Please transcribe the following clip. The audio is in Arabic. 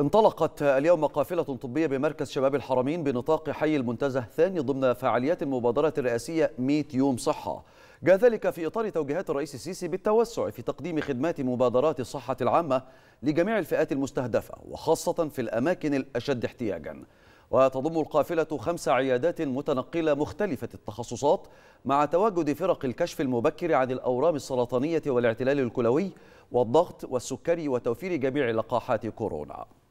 انطلقت اليوم قافلة طبية بمركز شباب الحرمين بنطاق حي المنتزه الثاني ضمن فعاليات المبادرة الرئاسية 100 يوم صحة جاء ذلك في إطار توجيهات الرئيس السيسي بالتوسع في تقديم خدمات مبادرات الصحة العامة لجميع الفئات المستهدفة وخاصة في الأماكن الأشد احتياجاً وتضم القافلة خمس عيادات متنقلة مختلفة التخصصات مع تواجد فرق الكشف المبكر عن الأورام السرطانية والاعتلال الكلوي والضغط والسكري وتوفير جميع لقاحات كورونا